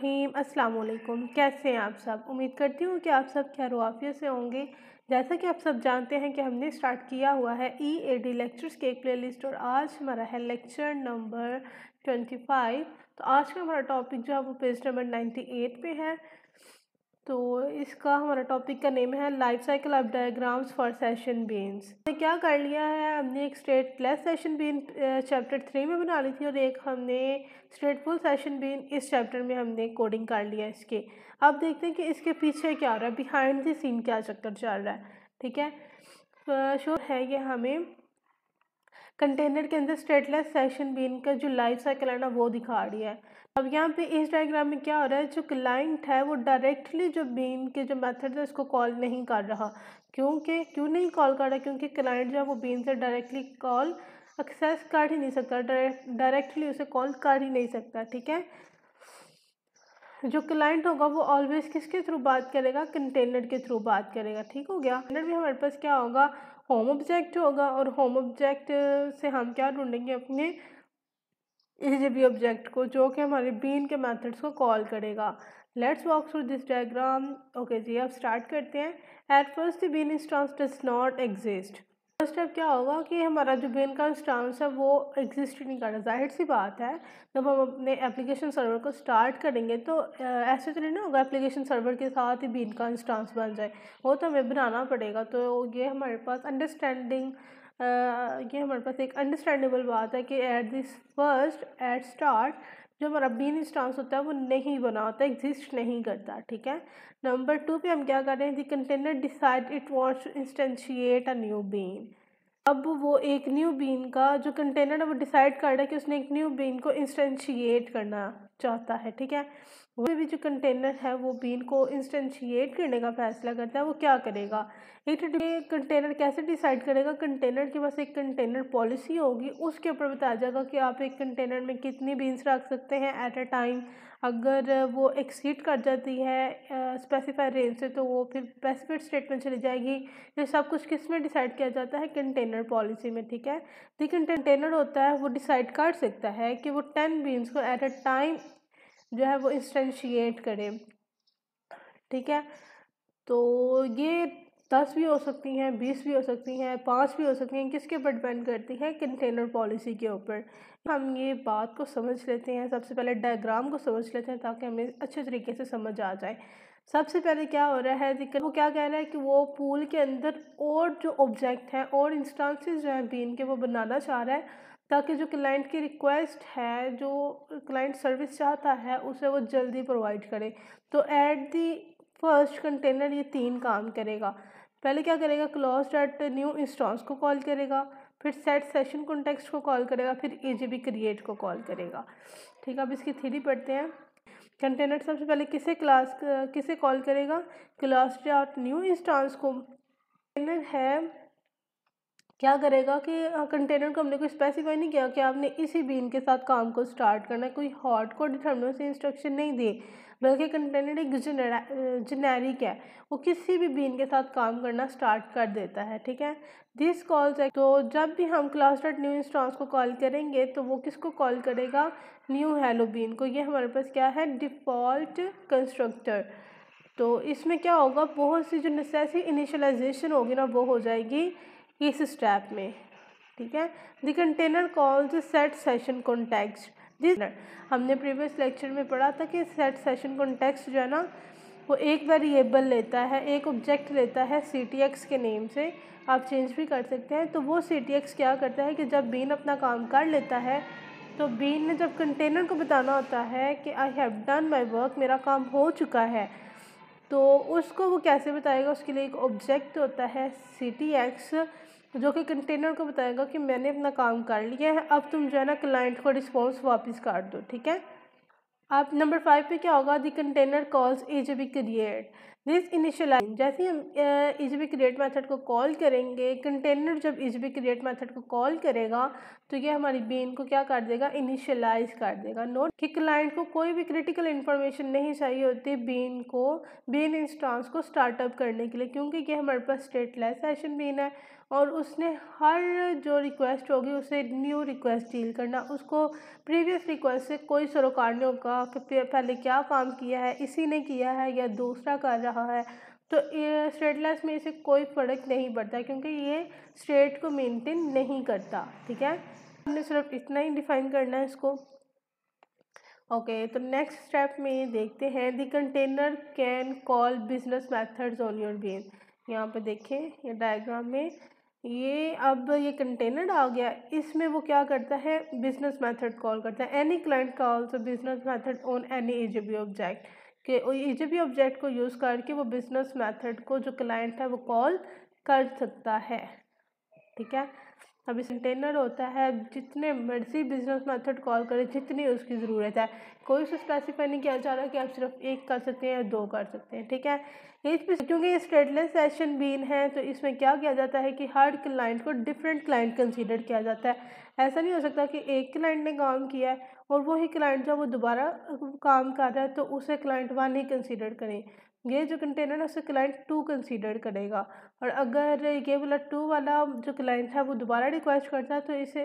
रहीम अस्सलाम वालेकुम कैसे हैं आप सब उम्मीद करती हूँ कि आप सब खैर वाफ़िया से होंगे जैसा कि आप सब जानते हैं कि हमने स्टार्ट किया हुआ है ई ए डी लेक्चर्स के एक प्लेलिस्ट और आज हमारा है लेक्चर नंबर ट्वेंटी फाइव तो आज का हमारा टॉपिक जो है वो पेज नंबर नाइन्टी एट पर है तो इसका हमारा टॉपिक का नेम है life cycle of diagrams for session beans हमने क्या कर लिया है हमने एक stateless session bean chapter three में बना ली थी और एक हमने स्ट्रेट फुल सेशन बीन इस चैप्टर में हमने कोडिंग कर लिया इसके अब देखते हैं कि इसके पीछे क्या हो रहा है बिहाइंड द सीन क्या चक्कर चल रहा है ठीक है शोर है ये हमें कंटेनर के अंदर स्ट्रेटलेस सेशन बीन का जो लाइफ साइकिल है ना वो दिखा रही है अब यहाँ पे इस डायग्राम में क्या हो रहा है जो क्लाइंट है वो डायरेक्टली जो बीम के जो मेथड है उसको कॉल नहीं कर रहा क्योंकि क्यों नहीं कॉल कर रहा क्योंकि क्लाइंट जो है वो बीम से डायरेक्टली कॉल एक्सेस कर ही नहीं सकता डायरेक्टली उसे कॉल कर ही नहीं सकता ठीक है जो क्लाइंट होगा वो ऑलवेज किसके थ्रू बात करेगा कंटेनर के थ्रू बात करेगा ठीक हो गया कंटेनर भी हमारे पास क्या होगा होम ऑब्जेक्ट होगा और होम ऑब्जेक्ट से हम क्या ढूंढेंगे अपने इस भी ऑब्जेक्ट को जो कि हमारे बीन के मेथड्स को कॉल करेगा let's walk through this diagram okay जी अब स्टार्ट करते हैं at first the bean instance does not exist first step क्या होगा कि हमारा जो मेन का इंस्टांस है वो एग्जिस्ट नहीं कर रहा जाहिर सी बात है जब हम अपने एप्लीकेशन सर्वर को स्टार्ट करेंगे तो ऐसे तो नहीं ना होगा एप्लीकेशन सर्वर के साथ ही बीन का इंस्टांस बन जाए वो तो हमें बनाना पड़ेगा तो ये हमारे पास अंडरस्टैंडिंग ये हमारे पास एक अंडरस्टैंडेबल बात है कि at this first at start जो हमारा बीन स्टांस होता है वो नहीं बना होता एग्जिस्ट नहीं करता ठीक है नंबर टू पे हम क्या कर रहे हैं the container decide it wants instantiate a new bean अब वो एक न्यू बीन का जो कंटेनर है वो डिसाइड कर रहा है कि उसने एक न्यू बीन को इंस्टेंशिएट करना चाहता है ठीक है वो भी जो कंटेनर है वो बीन को इंस्टेंशिएट करने का फैसला करता है वो क्या करेगा एक कंटेनर कैसे डिसाइड करेगा कंटेनर के पास एक कंटेनर पॉलिसी होगी उसके ऊपर बताया जाएगा कि आप एक कंटेनर में कितनी बीन्स रख सकते हैं एट अ टाइम अगर वो एक्सीड कर जाती है स्पेसिफाइड रेंज से तो वो फिर स्पेसिफिक स्टेट में चली जाएगी ये सब कुछ किस में डिसाइड किया जाता है कंटेनर पॉलिसी में ठीक है लेकिन तो कंटेनर होता है वो डिसाइड कर सकता है कि वो टेन बीन्स को एट अ टाइम जो है वो इंस्टेंशिएट करें ठीक है तो ये दस भी हो सकती हैं बीस भी हो सकती हैं पाँच भी हो सकती हैं किसके ऊपर डिपेंड करती है कंटेनर पॉलिसी के ऊपर हम ये बात को समझ लेते हैं सबसे पहले डायग्राम को समझ लेते हैं ताकि हमें अच्छे तरीके से समझ आ जाए सबसे पहले क्या हो रहा है जिक्र वो क्या कह रहा है कि वो पूल के अंदर और जो ऑब्जेक्ट हैं और इंस्टांसिस जो हैं बीन के वो बनाना चाह रहा है ताकि जो क्लाइंट की रिक्वेस्ट है जो क्लाइंट सर्विस चाहता है उसे वो जल्दी प्रोवाइड करे तो एट दी फर्स्ट कंटेनर ये तीन काम करेगा पहले क्या करेगा क्लॉज डेट न्यू इंस्टॉन्स को कॉल करेगा फिर सेट सेशन कॉन्टेक्स्ट को कॉल करेगा फिर ए जी बी क्रिएट को कॉल करेगा ठीक है अब इसकी थ्री पढ़ते हैं कंटेनर सबसे पहले किसे क्लास किसे कॉल करेगा क्लास डॉट न्यू इंस्टांस को कंटेनर है क्या करेगा कि कंटेनर हाँ, को हमने कोई स्पेसिफाई नहीं किया कि आपने इसी बीन के साथ काम को स्टार्ट करना है कोई हॉट को से इंस्ट्रक्शन नहीं दिए बल्कि कंटेनर एक जेनेरिक है वो किसी भी बीन के साथ काम करना स्टार्ट कर देता है ठीक है दिस कॉल से तो जब भी हम क्लास डॉट न्यू इंस्टॉन्स को कॉल करेंगे तो वो किसको कॉल करेगा न्यू हेलो बीन को ये हमारे पास क्या है डिफ़ॉल्ट कंस्ट्रक्टर तो इसमें क्या होगा बहुत सी जो नेसेसरी इनिशलाइजेशन होगी ना वो हो जाएगी इस स्टेप में ठीक है the container calls set session context जी हमने प्रीवियस लेक्चर में पढ़ा था कि सेट सेशन कॉन्टेक्स्ट जो है ना वो एक वेरिएबल लेता है एक ऑब्जेक्ट लेता है सी टी एक्स के नेम से आप चेंज भी कर सकते हैं तो वो सी टी एक्स क्या करता है कि जब बीन अपना काम कर लेता है तो बीन ने जब कंटेनर को बताना होता है कि I have done my work मेरा काम हो चुका है तो उसको वो कैसे बताएगा उसके लिए एक ऑब्जेक्ट होता है सी टी एक्स जो कि कंटेनर को बताएगा कि मैंने अपना काम कर लिया है अब तुम जो है ना क्लाइंट को रिस्पॉन्स वापस काट दो ठीक है आप नंबर फाइव पे क्या होगा the container calls E J B create this initialize जैसे हम E J B create method को कॉल करेंगे कंटेनर जब E J B create method को कॉल करेगा तो ये हमारी बीन को क्या कर देगा इनिशियलाइज कर देगा नोट कि क्लाइंट को कोई भी क्रिटिकल इन्फॉर्मेशन नहीं चाहिए होती बीन को बीन इंस्टांस को स्टार्टअप करने के लिए क्योंकि ये हमारे पास स्टेटलेस सेशन बीन है और उसने हर जो रिक्वेस्ट होगी उसे न्यू रिक्वेस्ट डील करना उसको प्रीवियस रिक्वेस्ट से कोई सरोकार नहीं होगा कि पहले क्या काम किया है इसी ने किया है या दूसरा कर रहा है तो स्टेटलेस में इसे कोई फ़र्क नहीं पड़ता क्योंकि ये स्टेट को मेंटेन नहीं करता ठीक है हमने सिर्फ इतना ही डिफाइन करना है इसको ओके okay, तो नेक्स्ट स्टेप में देखते हैं the container can call business methods on your bean यहाँ पे देखें ये डायग्राम में ये अब ये कंटेनर आ गया इसमें वो क्या करता है बिजनेस मेथड कॉल करता है एनी क्लाइंट का also business method on any EJB object के एजेबी ऑब्जेक्ट को यूज़ करके वो बिजनेस मेथड को जो क्लाइंट है वो कॉल कर सकता है ठीक है अभी कंटेनर होता है जितने मर्जी बिजनेस मेथड कॉल करें जितनी उसकी ज़रूरत है कोई उसे स्पेसिफाई नहीं किया जा रहा कि आप सिर्फ एक कर सकते हैं या दो कर सकते हैं ठीक है इसमें क्योंकि ये स्टेटलेस सेशन बीन है तो इसमें क्या किया जाता है कि हर क्लाइंट को डिफरेंट क्लाइंट कंसिडर किया जाता है ऐसा नहीं हो सकता कि एक क्लाइंट ने काम किया है और वही क्लाइंट जब वो दोबारा काम कर रहा है तो उसे क्लाइंट वन ही कंसीडर करें ये जो कंटेनर है उसे क्लाइंट टू कंसीडर करेगा और अगर ये वाला टू वाला जो क्लाइंट है वो दोबारा रिक्वेस्ट करता है तो इसे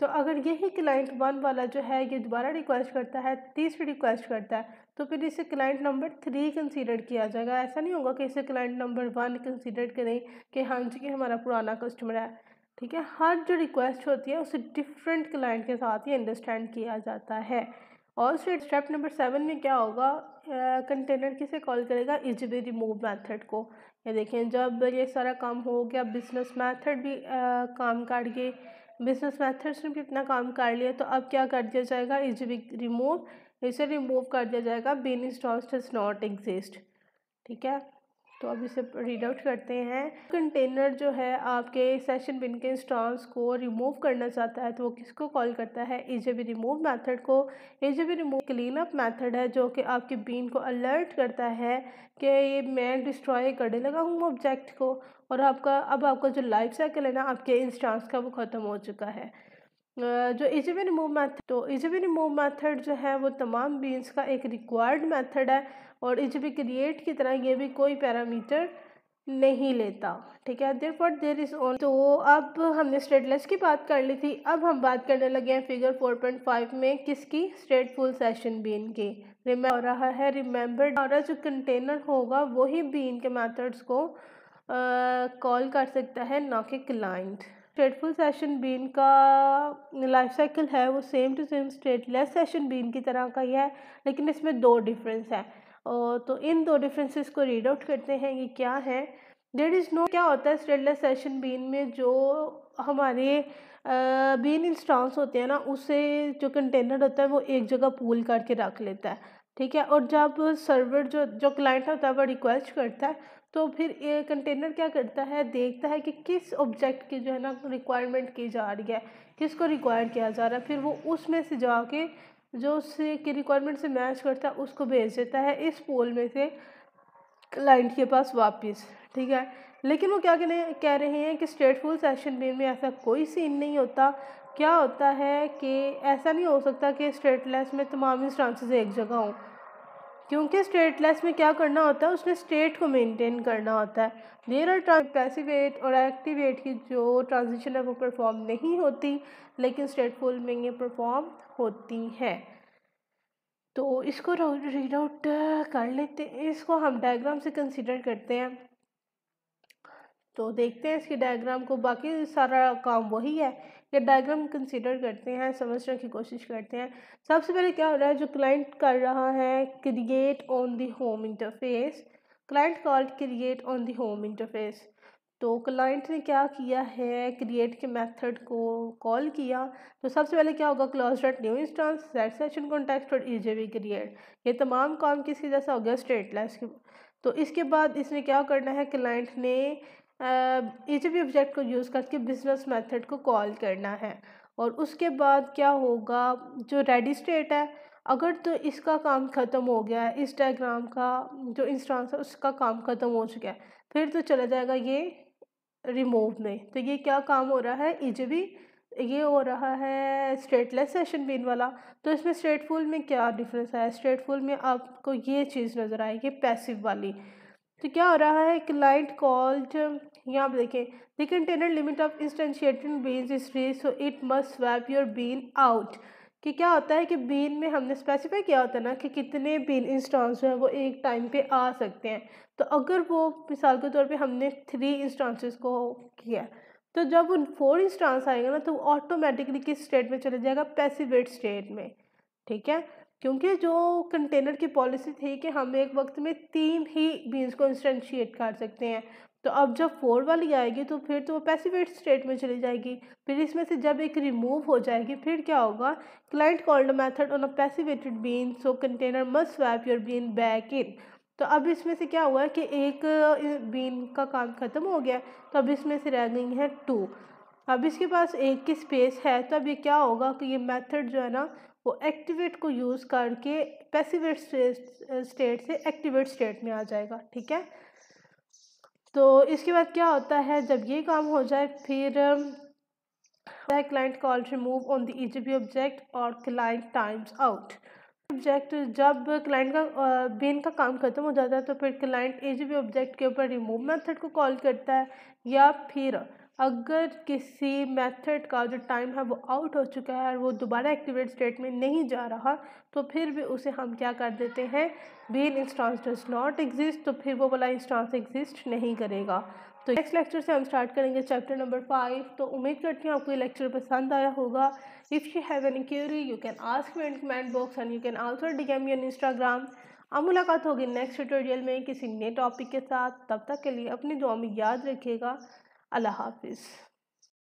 तो अगर यही क्लाइंट वन वाला जो है ये दोबारा रिक्वेस्ट करता है तीसरी रिक्वेस्ट करता है तो फिर इसे क्लाइंट नंबर थ्री कंसीडर किया जाएगा ऐसा नहीं होगा कि इसे क्लाइंट नंबर वन कंसीडर करें कि हाँ जी कि हमारा पुराना कस्टमर है ठीक है हर जो रिक्वेस्ट होती है उसे डिफरेंट क्लाइंट के साथ ही अंडरस्टैंड किया जाता है और फिर स्टेप नंबर सेवन में क्या होगा कंटेनर किसे कॉल करेगा इज बी रिमूव मैथड को ये देखें जब ये सारा काम हो गया बिजनेस मैथड भी uh, काम काट गए बिजनेस मैथड्स ने भी अपना काम कर लिया तो अब क्या कर दिया जाएगा इज बी रिमूव इसे रिमूव कर दिया जाएगा bean instance does not exist ठीक है तो अब इसे रीड आउट करते हैं कंटेनर जो है आपके सेशन बिन के इंस्टॉल्स को रिमूव करना चाहता है तो वो किसको कॉल करता है ए रिमूव मैथड को E J B remove clean up method है जो कि आपके बीन को अलर्ट करता है कि ये मैं डिस्ट्रॉय करने लगा हूँ ऑब्जेक्ट को और आपका अब आपका जो लाइफ साइकिल है ना आपके इंस्टांस का वो ख़त्म हो चुका है जो इजिवे रिमूव मेथड तो इजिवे रिमूव मेथड जो है वो तमाम बीन्स का एक रिक्वायर्ड मेथड है और इजिवे क्रिएट की तरह ये भी कोई पैरामीटर नहीं लेता ठीक है therefore there is on तो अब हमने स्टेटलेस की बात कर ली थी अब हम बात करने लगे हैं फिगर फोर पॉइंट फाइव में किसकी स्टेट फुल सेशन बीन की रिमे हो रहा है रिमेंबर हमारा जो कंटेनर होगा वही बीन के मैथड्स को कॉल कर सकता है ना कि क्लाइंट स्ट्रेटफुल सेशन बीन का लाइफ साइकिल है वो same to same stateless session bean की तरह का ही है लेकिन इसमें दो डिफरेंस है तो इन दो डिफरेंसेस को रीड आउट करते हैं ये क्या है देर इज़ नो क्या होता है स्ट्रेटलेस सेशन बीन में जो हमारे बीन इंस्टॉल्स होते हैं ना उसे जो कंटेनर होता है वो एक जगह पूल करके रख लेता है ठीक है और जब सर्वर जो जो क्लाइंट होता है वो रिक्वेस्ट करता है तो फिर ये कंटेनर क्या करता है देखता है कि किस ऑब्जेक्ट की जो है ना रिक्वायरमेंट की जा रही है किसको रिक्वायर किया जा रहा है फिर वो उसमें से जाके जो की रिक्वायरमेंट से मैच करता है उसको भेज देता है इस पोल में से क्लाइंट के पास वापस ठीक है लेकिन वो क्या कहने कह रहे हैं कि स्टेटफुल सेशन बी में ऐसा कोई सीन नहीं होता क्या होता है कि ऐसा नहीं हो सकता कि स्टेटलेस में तमाम इंस्टांसेज एक जगह हों क्योंकि स्टेटलेस में क्या करना होता है उसने स्टेट को मेंटेन करना होता है देर आर पैसिवेट और एक्टिवेट की जो ट्रांजिशन है वो परफॉर्म नहीं होती लेकिन स्टेटफुल में ये परफॉर्म होती है तो इसको रीड आउट uh, कर लेते हैं इसको हम डायग्राम से कंसिडर करते हैं तो देखते हैं इसके डायग्राम को बाकी सारा काम वही है या डायग्राम कंसिडर करते हैं समझने की कोशिश करते हैं सबसे पहले क्या हो रहा है जो क्लाइंट कर रहा है create on the home interface client called create on the home interface तो क्लाइंट ने क्या किया है क्रिएट के मेथड को कॉल किया तो सबसे पहले क्या होगा class dot new instance set session और ई जे क्रिएट ये तमाम काम किसी जैसा गया स्टेट के तो इसके बाद इसने क्या करना है क्लाइंट ने टी ऑब्जेक्ट को यूज़ करके बिजनेस मेथड को कॉल करना है और उसके बाद क्या होगा जो रेडी स्टेट है अगर तो इसका काम ख़त्म हो गया है इस डायग्राम का जो इंस्टांस है उसका काम ख़त्म हो चुका है फिर तो चला जाएगा ये रिमूव में तो ये क्या काम हो रहा है इजबी ये हो रहा है स्ट्रेटलेस सेशन बिन वाला तो इसमें स्ट्रेटफुल में क्या डिफरेंस है फुल में आपको ये चीज़ नज़र आएगी पैसिव वाली तो क्या हो रहा है क्लाइंट लाइट कॉल्ड यहाँ पर देखें the container limit of instantiated beans is reach so it must swap your bean out कि क्या होता है कि बीन में हमने स्पेसिफाई किया होता है ना कि कितने बीन इंस्टॉन्स जो है वो एक टाइम पे आ सकते हैं तो अगर वो मिसाल के तौर पे हमने थ्री इंस्टॉन्सेस को किया तो जब उन फोर इंस्टॉन्स आएगा ना तो ऑटोमेटिकली किस स्टेट में चले जाएगा पैसिवेट स्टेट में ठीक है क्योंकि जो कंटेनर की पॉलिसी थी कि हम एक वक्त में तीन ही बीन्स को इंस्टेंशिएट कर सकते हैं तो अब जब फोर वाली आएगी तो फिर तो वो पैसिवेट स्टेट में चली जाएगी फिर इसमें से जब एक रिमूव हो जाएगी फिर क्या होगा client called method on a passivated bean so container must swap your bean back in तो अब इसमें से क्या हुआ कि एक बीन का काम ख़त्म हो गया तो अब इसमें से रह गई है टू अब इसके पास एक की स्पेस है अब ये क्या होगा कि ये मेथड जो है ना वो एक्टिवेट को यूज़ करके पैसिवेट स्टेट से एक्टिवेट स्टेट में आ जाएगा ठीक है तो इसके बाद क्या होता है जब ये काम हो जाए फिर client call remove on the EJB object और क्लाइंट टाइम्स आउट ऑब्जेक्ट जब क्लाइंट का बेन का काम खत्म हो जाता है तो फिर client E J B object के ऊपर रिमूव मेथड को कॉल करता है या फिर अगर किसी मेथड का जो टाइम है वो आउट हो चुका है और वो दोबारा एक्टिवेट स्टेट में नहीं जा रहा तो फिर भी उसे हम क्या कर देते हैं bean instance does not exist तो फिर वो वाला इंस्टॉन्स एग्जिस्ट नहीं करेगा तो नेक्स्ट लेक्चर से हम स्टार्ट करेंगे चैप्टर नंबर फाइव तो उम्मीद करती हूँ आपको ये लेक्चर पसंद आया होगा if you have any query you can ask me in comment box and you can also D M on Instagram अब मुलाकात होगी नेक्स्ट ट्यूटोरियल में किसी नए टॉपिक के साथ तब तक के लिए अपनी दुआ में याद रखिएगा अल्लाह हाफिज़